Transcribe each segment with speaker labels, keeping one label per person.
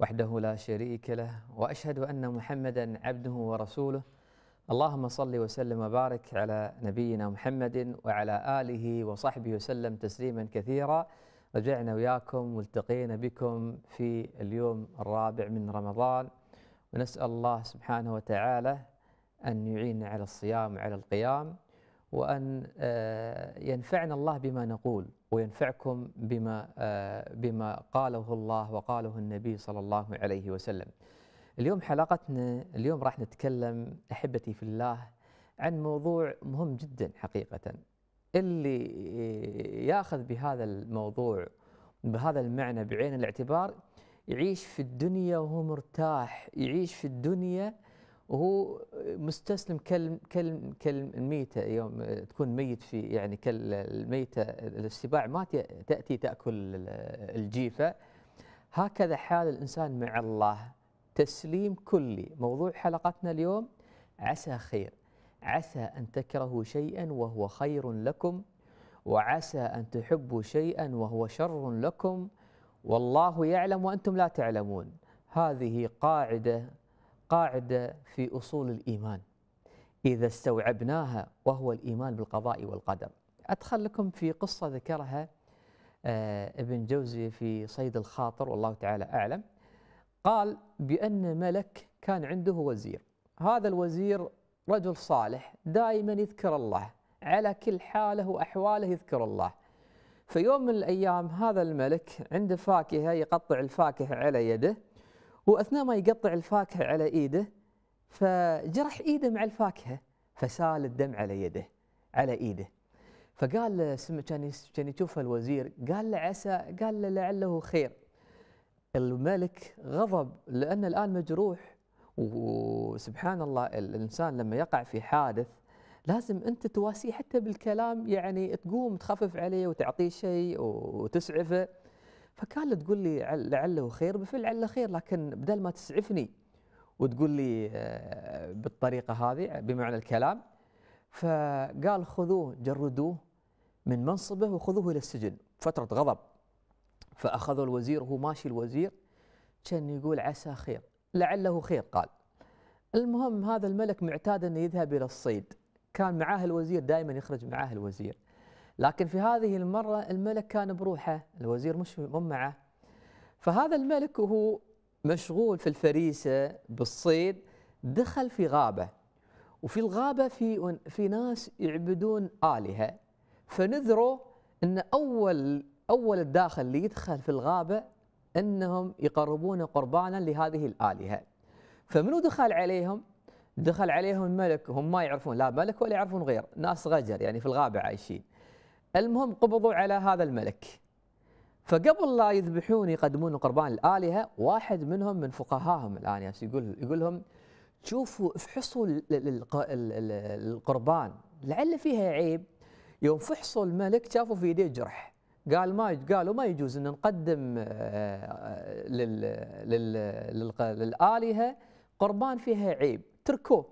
Speaker 1: وحده لا شريك له واشهد ان محمدا عبده ورسوله اللهم صل وسلم وبارك على نبينا محمد وعلى اله وصحبه وسلم تسليما كثيرا رجعنا وياكم والتقينا بكم في اليوم الرابع من رمضان ونسال الله سبحانه وتعالى ان يعيننا على الصيام وعلى القيام وأن آه، ينفعنا الله بما نقول وينفعكم بما آه، بما قاله الله وقاله النبي صلى الله عليه وسلم. اليوم حلقتنا اليوم راح نتكلم احبتي في الله عن موضوع مهم جدا حقيقه اللي آه، ياخذ بهذا الموضوع بهذا المعنى بعين الاعتبار يعيش في الدنيا وهو مرتاح يعيش في الدنيا وهو مستسلم كلم كلم كالميتة يوم تكون ميت في يعني الميته السباع ما تأتي تأكل الجيفة هكذا حال الإنسان مع الله تسليم كلي موضوع حلقتنا اليوم عسى خير عسى أن تكرهوا شيئا وهو خير لكم وعسى أن تحبوا شيئا وهو شر لكم والله يعلم وأنتم لا تعلمون هذه قاعدة قاعده في اصول الايمان اذا استوعبناها وهو الايمان بالقضاء والقدر. ادخل لكم في قصه ذكرها آه، ابن جوزي في صيد الخاطر والله تعالى اعلم. قال بان ملك كان عنده وزير، هذا الوزير رجل صالح دائما يذكر الله على كل حاله واحواله يذكر الله. في يوم من الايام هذا الملك عنده فاكهه يقطع الفاكهه على يده واثناء ما يقطع الفاكهه على ايده فجرح ايده مع الفاكهه فسال الدم على يده على ايده فقال كان كان يشوف الوزير قال له عسى قال له لعله خير الملك غضب لان الان مجروح وسبحان الله الانسان لما يقع في حادث لازم انت تواسيه حتى بالكلام يعني تقوم تخفف عليه وتعطيه شيء وتسعفه فكانت تقول لي لعله خير بفعل لعله خير لكن بدل ما تسعفني وتقول لي آه، بالطريقه هذه بمعنى الكلام فقال خذوه جردوه من منصبه وخذوه الى السجن فتره غضب فاخذه الوزير وهو ماشي الوزير كان يقول عسى خير لعله خير قال المهم هذا الملك معتاد انه يذهب الى الصيد كان معاه الوزير دائما يخرج معاه الوزير لكن في هذه المرة الملك كان بروحه الوزير مش مو معه فهذا الملك وهو مشغول في الفريسة بالصيد دخل في غابة وفي الغابة في في ناس يعبدون آلهة فنذروا أن أول أول الداخل اللي يدخل في الغابة أنهم يقربون قربانا لهذه الآلهة فمنو دخل عليهم؟ دخل عليهم ملك هم ما يعرفون لا ملك ولا يعرفون غير ناس غجر يعني في الغابة عايشين المهم قبضوا على هذا الملك فقبل لا يذبحون يقدمون قربان الآلهة واحد منهم من فقهاهم الآن يعني يقول يقول لهم شوفوا افحصوا القربان لعل فيها عيب يوم فحصوا الملك شافوا في يديه جرح قال ما قالوا ما يجوز ان نقدم آه، للآلهة قربان فيها عيب تركوه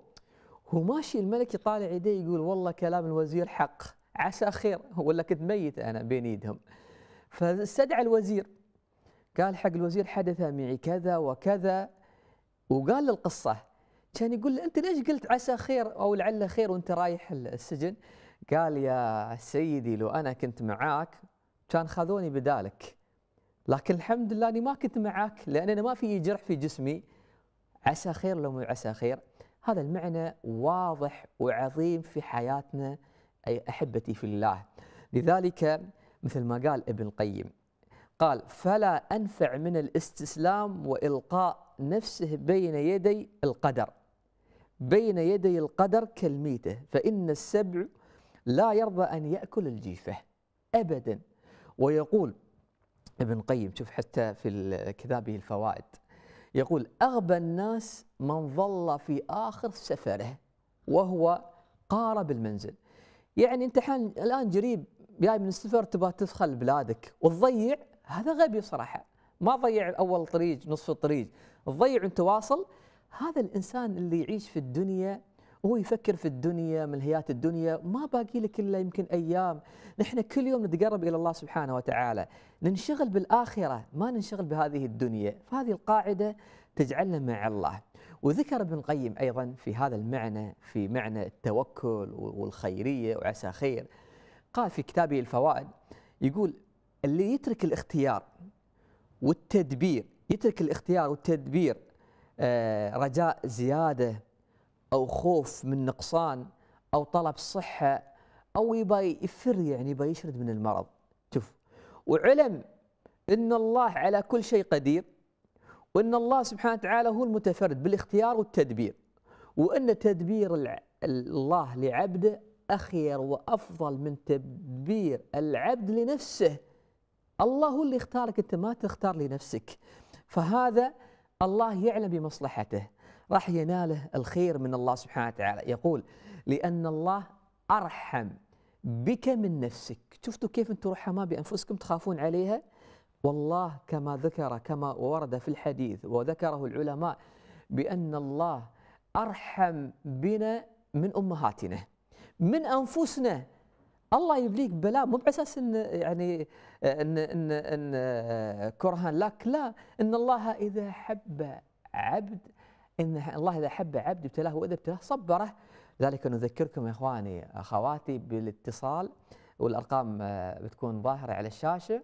Speaker 1: وماشي الملك يطالع يديه يقول والله كلام الوزير حق عسى خير ولا كنت ميت انا بين يدهم فاستدعى الوزير قال حق الوزير حدث معي كذا وكذا وقال القصه كان يقول له انت ليش قلت عسى خير او لعل خير وانت رايح السجن قال يا سيدي لو انا كنت معاك كان خذوني بدالك لكن الحمد لله اني ما كنت معاك لان انا ما في جرح في جسمي عسى خير لو عسى خير هذا المعنى واضح وعظيم في حياتنا أي أحبتي في الله لذلك مثل ما قال ابن القيم قال فلا أنفع من الاستسلام وإلقاء نفسه بين يدي القدر بين يدي القدر كلميته فإن السبع لا يرضى أن يأكل الجيفة أبدا ويقول ابن قيم شوف حتى في كتابه الفوائد يقول أغبى الناس من ظل في آخر سفره وهو قارب المنزل يعني انت الحين الان قريب جاي من السفر تبغى تدخل بلادك وتضيع هذا غبي صراحه ما ضيع اول طريق نصف الطريق تضيع وانت واصل هذا الانسان اللي يعيش في الدنيا هو يفكر في الدنيا ملهيات الدنيا ما باقي لك الا يمكن ايام نحن كل يوم نتقرب الى الله سبحانه وتعالى ننشغل بالاخره ما ننشغل بهذه الدنيا فهذه القاعده تجعلنا مع الله وذكر ابن القيم أيضا في هذا المعنى في معنى التوكل والخيرية وعسى خير قال في كتابه الفوائد يقول اللي يترك الاختيار والتدبير يترك الاختيار والتدبير آه، رجاء زيادة أو خوف من نقصان أو طلب صحة أو يبى يفر يعني يبى يشرد من المرض شوف وعلم أن الله على كل شيء قدير وأن الله سبحانه وتعالى هو المتفرد بالاختيار والتدبير وأن تدبير الله لعبده أخير وأفضل من تدبير العبد لنفسه الله هو اللي اختارك أنت ما تختار لنفسك فهذا الله يعلم بمصلحته راح يناله الخير من الله سبحانه وتعالى يقول لأن الله أرحم بك من نفسك شفتوا كيف أنتم رحماء بأنفسكم تخافون عليها والله كما ذكر كما ورد في الحديث وذكره العلماء بأن الله أرحم بنا من أمهاتنا من أنفسنا الله يبليك بلاء مو بأساس إن يعني إن إن إن كرهان لك لا إن الله إذا حب عبد إن الله إذا حب عبد ابتلاه وإذا ابتلاه صبره ذلك نذكركم يا إخواني أخواتي بالاتصال والأرقام آه، بتكون ظاهرة على الشاشة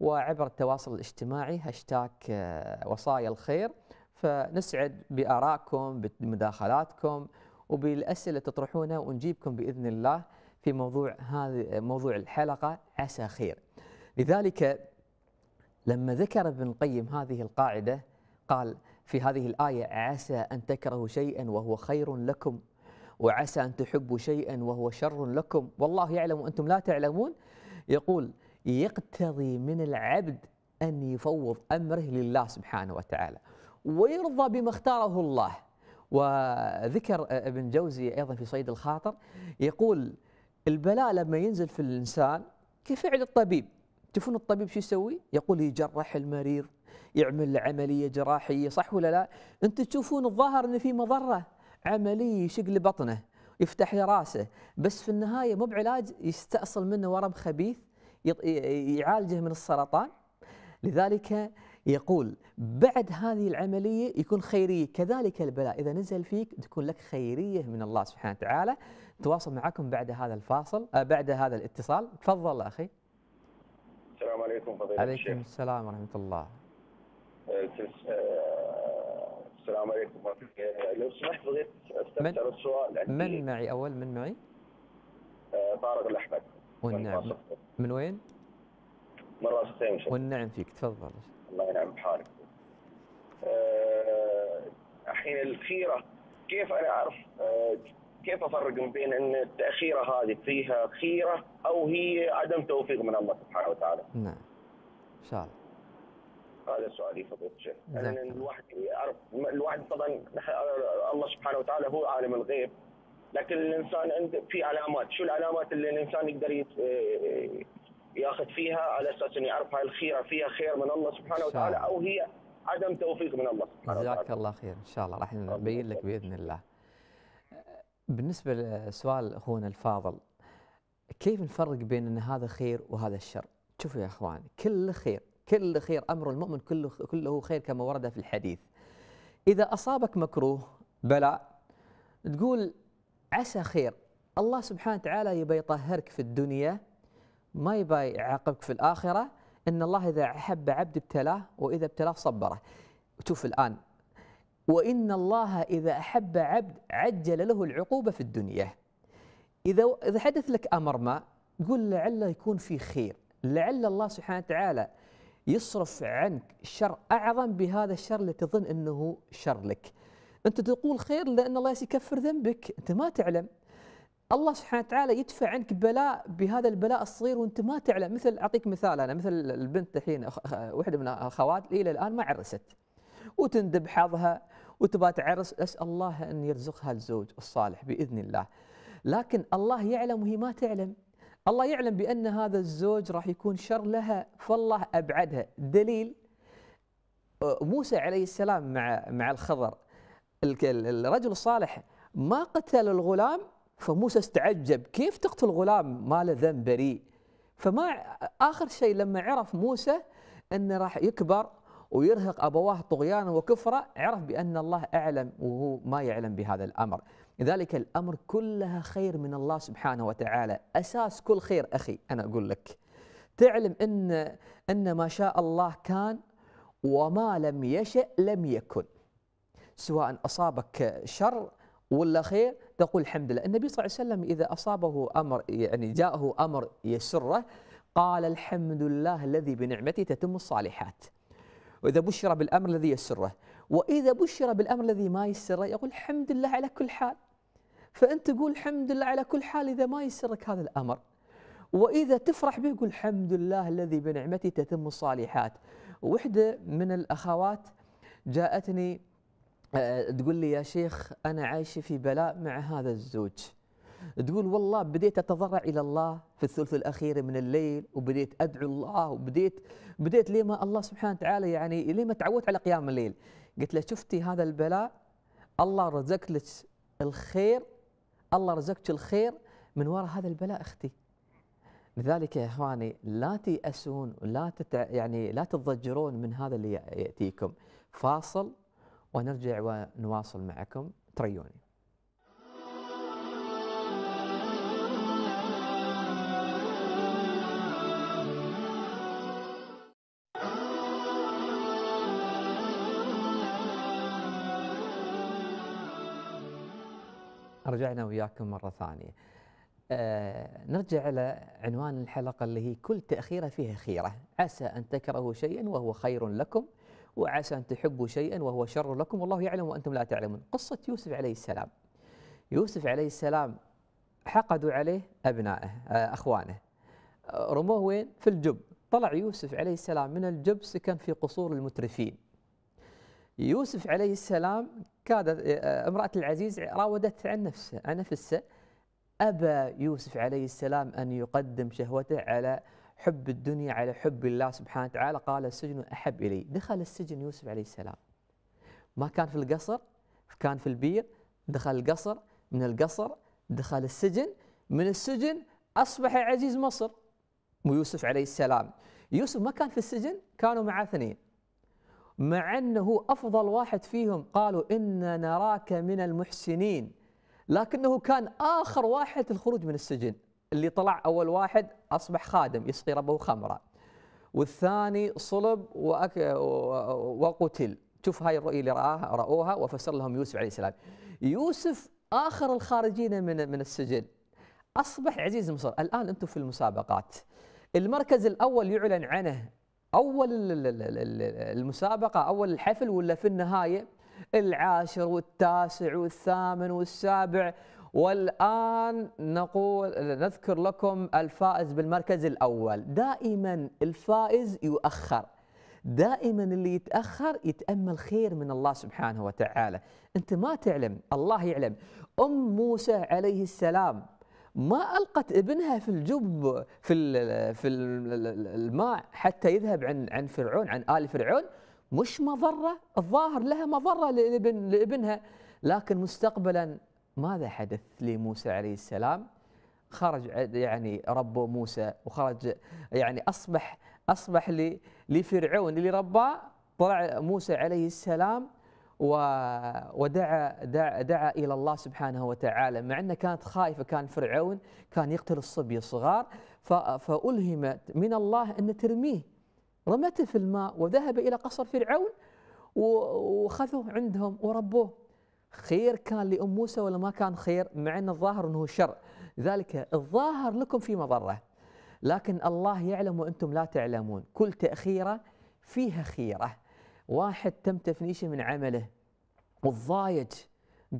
Speaker 1: وعبر التواصل الاجتماعي هاشتاك آه، وصايا الخير فنسعد بارائكم بمداخلاتكم وبالاسئله تطرحونها ونجيبكم باذن الله في موضوع هذه موضوع الحلقه عسى خير. لذلك لما ذكر ابن القيم هذه القاعده قال في هذه الايه عسى ان تكرهوا شيئا وهو خير لكم وعسى ان تحبوا شيئا وهو شر لكم والله يعلم وانتم لا تعلمون يقول يقتضي من العبد أن يفوض أمره لله سبحانه وتعالى ويرضى بما اختاره الله وذكر ابن جوزي أيضا في صيد الخاطر يقول البلاء لما ينزل في الإنسان كفعل الطبيب تفون الطبيب شو يسوي؟ يقول يجرح المريض يعمل عملية جراحية صح ولا لا؟ أنت تشوفون الظاهر أن في مضرة عملية يشق بطنه يفتح لراسه راسه بس في النهاية مو بعلاج يستأصل منه ورم خبيث يعالجه من السرطان لذلك يقول بعد هذه العملية يكون خيرية كذلك البلاء إذا نزل فيك تكون لك خيرية من الله سبحانه وتعالى تواصل معكم بعد هذا الفاصل آه، بعد هذا الاتصال تفضل أخي السلام عليكم فضيلة عليكم الشيخ عليكم السلام ورحمة الله آه، آه، السلام عليكم لو سمحت بغيت استفسر السؤال من معي أول من معي؟ طارق الأحمد والنعم من وين؟ من راس الخيمشة والنعم فيك تفضل الله ينعم بحالك آه، الحين أه الخيرة كيف انا اعرف أه كيف افرق بين ان التاخيره هذه فيها خيره او هي عدم توفيق من الله سبحانه وتعالى؟ نعم ان شاء الله هذا سؤالي فضيلة الشيخ لان الواحد يعرف الواحد طبعا الله سبحانه وتعالى هو عالم الغيب لكن الانسان عنده في علامات شو العلامات اللي الانسان يقدر آه، ياخذ فيها على اساس انه يعرف هاي الخيره فيها خير من الله سبحانه وتعالى او هي عدم توفيق من الله سبحانه وتعالى جزاك الله خير ان شاء الله راح نبين لك باذن الله بالنسبه لسؤال اخونا الفاضل كيف نفرق بين ان هذا خير وهذا الشر شوفوا يا اخوان كل خير كل خير امر المؤمن كله كله خير كما ورد في الحديث اذا اصابك مكروه بلاء تقول عسى خير الله سبحانه وتعالى يبى يطهرك في الدنيا ما يبى يعاقبك في الآخرة إن الله إذا أحب عبد ابتلاه وإذا ابتلاه صبره شوف الآن وإن الله إذا أحب عبد عجل له العقوبة في الدنيا إذا إذا حدث لك أمر ما قل لعله يكون في خير لعل الله سبحانه وتعالى يصرف عنك شر أعظم بهذا الشر اللي تظن أنه شر لك انت تقول خير لان الله يكفر ذنبك انت ما تعلم الله سبحانه وتعالى يدفع عنك بلاء بهذا البلاء الصغير وانت ما تعلم مثل اعطيك مثال انا مثل البنت الحين واحده من الاخوات الى الان ما عرست وتندب حظها وتبى تعرس اسال الله ان يرزقها الزوج الصالح باذن الله لكن الله يعلم وهي ما تعلم الله يعلم بان هذا الزوج راح يكون شر لها فالله ابعدها دليل موسى عليه السلام مع مع الخضر الرجل الصالح ما قتل الغلام فموسى استعجب كيف تقتل غلام ما له ذنب بريء فما اخر شيء لما عرف موسى انه راح يكبر ويرهق ابواه طغيانا وكفرا عرف بان الله اعلم وهو ما يعلم بهذا الامر لذلك الامر كلها خير من الله سبحانه وتعالى اساس كل خير اخي انا اقول لك تعلم ان ان ما شاء الله كان وما لم يشأ لم يكن سواء أصابك شر ولا خير تقول الحمد لله النبي صلى الله عليه وسلم إذا أصابه أمر يعني جاءه أمر يسره قال الحمد لله الذي بنعمته تتم الصالحات وإذا بشر بالأمر الذي يسره وإذا بشر بالأمر الذي ما يسره يقول الحمد لله على كل حال فأنت تقول الحمد لله على كل حال إذا ما يسرك هذا الأمر وإذا تفرح به قل الحمد لله الذي بنعمته تتم الصالحات وحدة من الأخوات جاءتني آه، تقول لي يا شيخ أنا عايشة في بلاء مع هذا الزوج تقول والله بديت أتضرع إلى الله في الثلث الأخير من الليل وبديت أدعو الله وبديت بديت ليه ما الله سبحانه وتعالى يعني ليه ما تعودت على قيام الليل قلت له شفتي هذا البلاء الله رزقك لك الخير الله رزقك الخير من وراء هذا البلاء أختي لذلك يا اخواني لا تيأسون ولا تتع... يعني لا تتضجرون من هذا اللي ياتيكم فاصل ونرجع ونواصل معكم تريوني رجعنا وياكم مرة ثانية آه نرجع إلى عنوان الحلقة اللي هي كل تأخيرة فيها خيرة عسى أن تكرهوا شيئا وهو خير لكم وعسى أن تحبوا شيئا وهو شر لكم والله يعلم وأنتم لا تعلمون قصة يوسف عليه السلام يوسف عليه السلام حقدوا عليه أبنائه آه، أخوانه رموه وين في الجب طلع يوسف عليه السلام من الجب سكن في قصور المترفين يوسف عليه السلام كاد آه، آه، امرأة العزيز راودته عن نفسه عن نفسه أبى يوسف عليه السلام أن يقدم شهوته على حب الدنيا على حب الله سبحانه وتعالى قال السجن أحب إلي دخل السجن يوسف عليه السلام ما كان في القصر كان في البير دخل القصر من القصر دخل السجن من السجن أصبح عزيز مصر ويوسف عليه السلام يوسف ما كان في السجن كانوا معه اثنين مع أنه أفضل واحد فيهم قالوا إن نراك من المحسنين لكنه كان آخر واحد الخروج من السجن اللي طلع أول واحد أصبح خادم يسقي ربه خمرة والثاني صلب وأك... وقتل شوف هاي الرؤية اللي رآها رأوها وفسر لهم يوسف عليه السلام يوسف آخر الخارجين من من السجن أصبح عزيز مصر الآن أنتم في المسابقات المركز الأول يعلن عنه أول المسابقة أول الحفل ولا في النهاية العاشر والتاسع والثامن والسابع والآن نقول نذكر لكم الفائز بالمركز الأول دائما الفائز يؤخر دائما اللي يتأخر يتأمل خير من الله سبحانه وتعالى أنت ما تعلم الله يعلم أم موسى عليه السلام ما ألقت ابنها في الجب في في الماء حتى يذهب عن عن فرعون عن آل فرعون مش مضرة الظاهر لها مضرة لابن لابنها لكن مستقبلا ماذا حدث لموسى عليه السلام خرج يعني رب موسى وخرج يعني أصبح أصبح لفرعون اللي رباه طلع موسى عليه السلام ودعا دعا, دعا الى الله سبحانه وتعالى مع انه كانت خايفه كان فرعون كان يقتل الصبي الصغار فالهمت من الله ان ترميه رمته في الماء وذهب الى قصر فرعون وخذوه عندهم وربوه خير كان لأم موسى ولا ما كان خير مع أن الظاهر أنه شر ذلك الظاهر لكم في مضرة لكن الله يعلم وأنتم لا تعلمون كل تأخيرة فيها خيرة واحد تم تفنيشه من عمله والضايج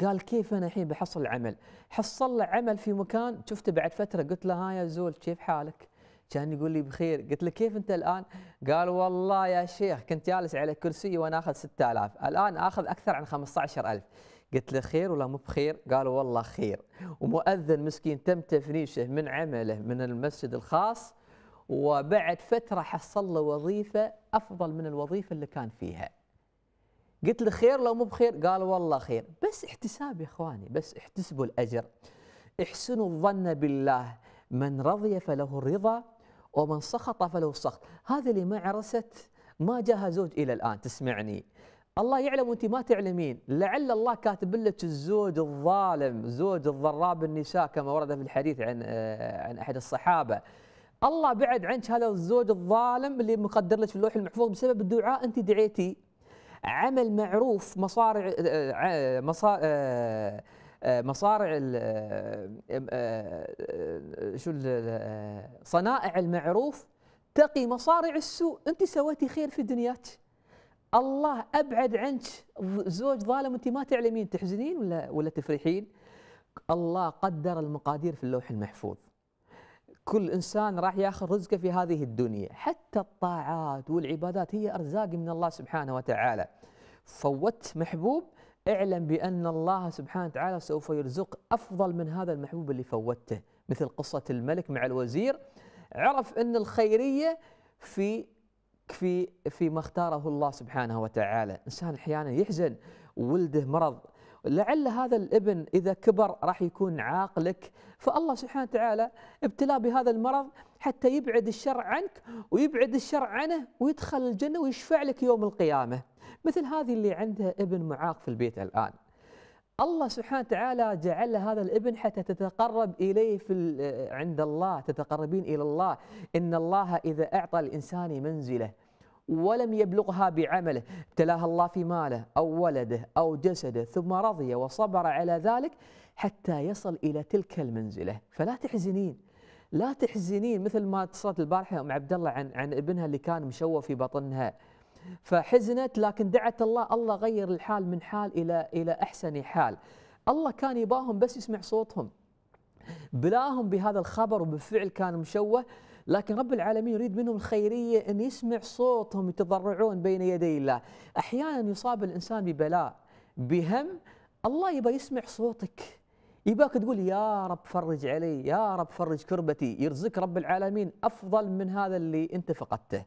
Speaker 1: قال كيف انا الحين بحصل عمل؟ حصل له عمل في مكان شفته بعد فتره قلت له ها يا زول كيف حالك؟ كان يقول لي بخير قلت له كيف انت الان؟ قال والله يا شيخ كنت جالس على كرسي وانا اخذ 6000 الان اخذ اكثر عن 15000 قلت له خير ولا مو بخير قال والله خير ومؤذن مسكين تم تفريشه من عمله من المسجد الخاص وبعد فترة حصل له وظيفة أفضل من الوظيفة اللي كان فيها قلت له خير لو مو بخير قال والله خير بس احتساب يا إخواني بس احتسبوا الأجر احسنوا الظن بالله من رضي فله الرضا ومن سخط فله السخط هذه اللي ما عرست ما جاها زوج إلى الآن تسمعني الله يعلم وانت ما تعلمين لعل الله كاتب لك الزوج الظالم زوج الضراب النساء كما ورد في الحديث عن آه، عن احد الصحابه الله بعد عنك هذا الزوج الظالم اللي مقدر لك في اللوح المحفوظ بسبب الدعاء انت دعيتي عمل معروف مصارع آه، آه، مصارع مصارع شو صنائع المعروف تقي مصارع السوء انت سويتي خير في دنياك الله ابعد عنك زوج ظالم انت ما تعلمين تحزنين ولا ولا تفرحين الله قدر المقادير في اللوح المحفوظ كل انسان راح ياخذ رزقه في هذه الدنيا حتى الطاعات والعبادات هي ارزاق من الله سبحانه وتعالى فوت محبوب اعلم بان الله سبحانه وتعالى سوف يرزق افضل من هذا المحبوب اللي فوتته مثل قصه الملك مع الوزير عرف ان الخيريه في في فيما اختاره الله سبحانه وتعالى إنسان أحيانا يحزن ولده مرض لعل هذا الابن إذا كبر راح يكون عاقلك فالله سبحانه وتعالى ابتلاه بهذا المرض حتى يبعد الشر عنك ويبعد الشر عنه ويدخل الجنة ويشفع لك يوم القيامة مثل هذه اللي عندها ابن معاق في البيت الآن الله سبحانه وتعالى جعل هذا الابن حتى تتقرب إليه في عند الله تتقربين إلى الله إن الله إذا أعطى الإنسان منزله ولم يبلغها بعمله ابتلاها الله في ماله أو ولده أو جسده ثم رضي وصبر على ذلك حتى يصل إلى تلك المنزلة فلا تحزنين لا تحزنين مثل ما اتصلت البارحة أم عبد الله عن عن ابنها اللي كان مشوه في بطنها فحزنت لكن دعت الله الله غير الحال من حال الى الى احسن حال الله كان يباهم بس يسمع صوتهم بلاهم بهذا الخبر وبالفعل كان مشوه لكن رب العالمين يريد منهم الخيرية أن يسمع صوتهم يتضرعون بين يدي الله أحيانا يصاب الإنسان ببلاء بهم الله يبى يسمع صوتك يباك تقول يا رب فرج علي يا رب فرج كربتي يرزق رب العالمين أفضل من هذا اللي أنت فقدته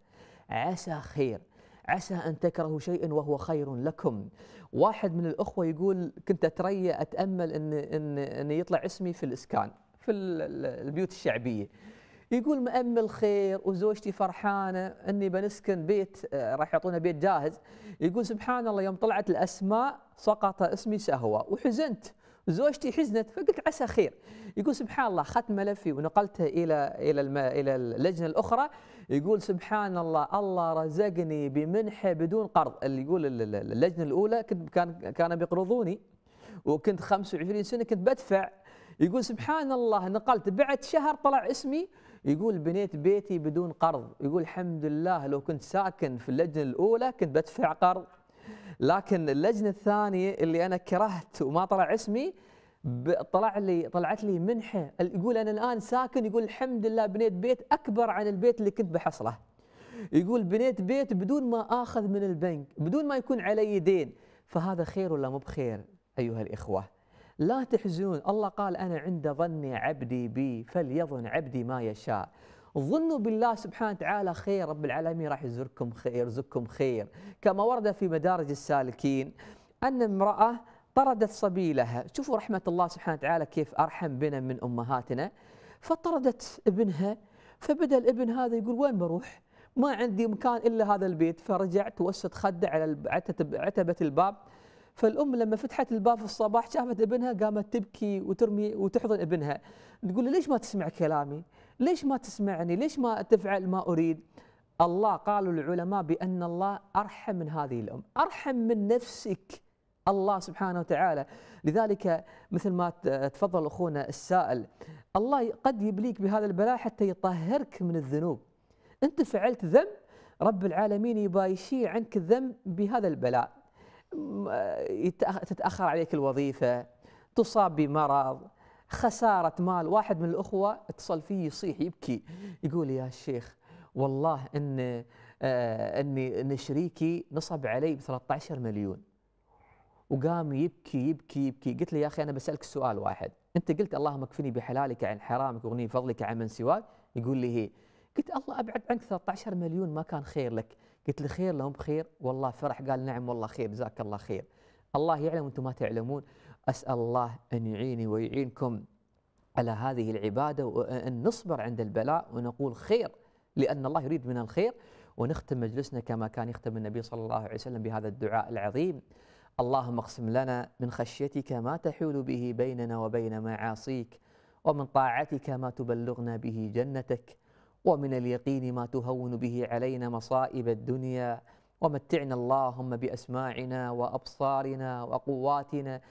Speaker 1: عسى خير عسى أن تكرهوا شيئا وهو خير لكم واحد من الأخوة يقول كنت أتريى أتأمل أن, أن, أن يطلع اسمي في الإسكان في البيوت الشعبية يقول مأمل خير وزوجتي فرحانة أني بنسكن بيت آه، راح يعطونا بيت جاهز يقول سبحان الله يوم طلعت الأسماء سقط اسمي سهوة وحزنت زوجتي حزنت فقلت عسى خير يقول سبحان الله اخذت ملفي ونقلته الى الى الى اللجنه الاخرى يقول سبحان الله الله رزقني بمنحه بدون قرض اللي يقول اللجنه الاولى كنت كان كانوا بيقرضوني وكنت 25 سنه كنت بدفع يقول سبحان الله نقلت بعد شهر طلع اسمي يقول بنيت بيتي بدون قرض يقول الحمد لله لو كنت ساكن في اللجنه الاولى كنت بدفع قرض لكن اللجنه الثانيه اللي انا كرهت وما طلع اسمي طلع لي طلعت لي منحه يقول انا الان ساكن يقول الحمد لله بنيت بيت اكبر عن البيت اللي كنت بحصله يقول بنيت بيت بدون ما اخذ من البنك بدون ما يكون علي دين فهذا خير ولا مو بخير ايها الاخوه لا تحزنون الله قال انا عند ظن عبدي بي فليظن عبدي ما يشاء ظنوا بالله سبحانه وتعالى خير رب العالمين راح يزركم خير يرزقكم خير كما ورد في مدارج السالكين أن امرأة طردت صبيلها شوفوا رحمة الله سبحانه وتعالى كيف أرحم بنا من أمهاتنا فطردت ابنها فبدأ الابن هذا يقول وين بروح ما عندي مكان إلا هذا البيت فرجعت وست خده على عتبة الباب فالام لما فتحت الباب في الصباح شافت ابنها قامت تبكي وترمي وتحضن ابنها تقول له ليش ما تسمع كلامي؟ ليش ما تسمعني ليش ما تفعل ما أريد الله قالوا العلماء بأن الله أرحم من هذه الأم أرحم من نفسك الله سبحانه وتعالى لذلك مثل ما تفضل أخونا السائل الله قد يبليك بهذا البلاء حتى يطهرك من الذنوب أنت فعلت ذنب رب العالمين يبايشي عنك الذنب بهذا البلاء تتأخر عليك الوظيفة تصاب بمرض خسارة مال واحد من الأخوة اتصل فيه يصيح يبكي يقول يا شيخ والله إن آه، إني إن شريكي نصب علي ب 13 مليون وقام يبكي يبكي يبكي قلت له يا أخي أنا بسألك سؤال واحد أنت قلت اللهم اكفني بحلالك عن حرامك واغني بفضلك عن من سواك يقول لي هي قلت الله أبعد عنك 13 مليون ما كان خير لك قلت له خير لهم بخير والله فرح قال نعم والله خير جزاك الله خير الله يعلم وانتم ما تعلمون أسأل الله أن يعيني ويعينكم على هذه العبادة وأن نصبر عند البلاء ونقول خير لأن الله يريد من الخير ونختم مجلسنا كما كان يختم النبي صلى الله عليه وسلم بهذا الدعاء العظيم اللهم اقسم لنا من خشيتك ما تحول به بيننا وبين معاصيك ومن طاعتك ما تبلغنا به جنتك ومن اليقين ما تهون به علينا مصائب الدنيا ومتعنا اللهم باسماعنا وابصارنا وقواتنا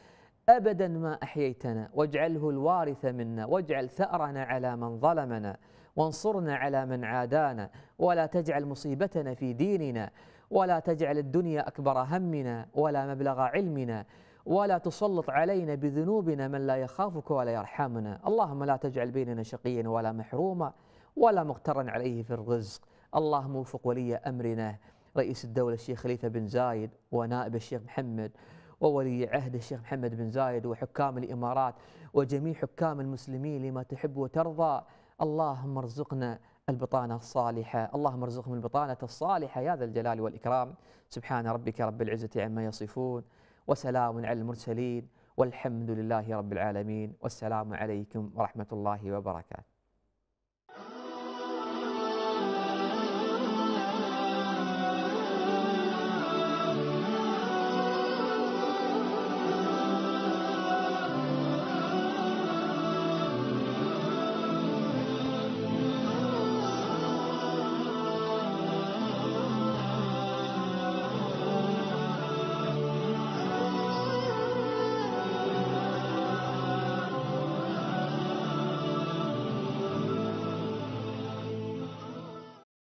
Speaker 1: أبدا ما أحييتنا واجعله الوارث منا واجعل ثأرنا على من ظلمنا وانصرنا على من عادانا ولا تجعل مصيبتنا في ديننا ولا تجعل الدنيا أكبر همنا ولا مبلغ علمنا ولا تسلط علينا بذنوبنا من لا يخافك ولا يرحمنا اللهم لا تجعل بيننا شقيا ولا محروما ولا مغترا عليه في الرزق اللهم وفق ولي أمرنا رئيس الدولة الشيخ خليفة بن زايد ونائب الشيخ محمد وولي عهد الشيخ محمد بن زايد وحكام الإمارات وجميع حكام المسلمين لما تحب وترضى اللهم ارزقنا البطانة الصالحة اللهم ارزقهم البطانة الصالحة يا ذا الجلال والإكرام سبحان ربك رب العزة عما يصفون وسلام على المرسلين والحمد لله رب العالمين والسلام عليكم ورحمة الله وبركاته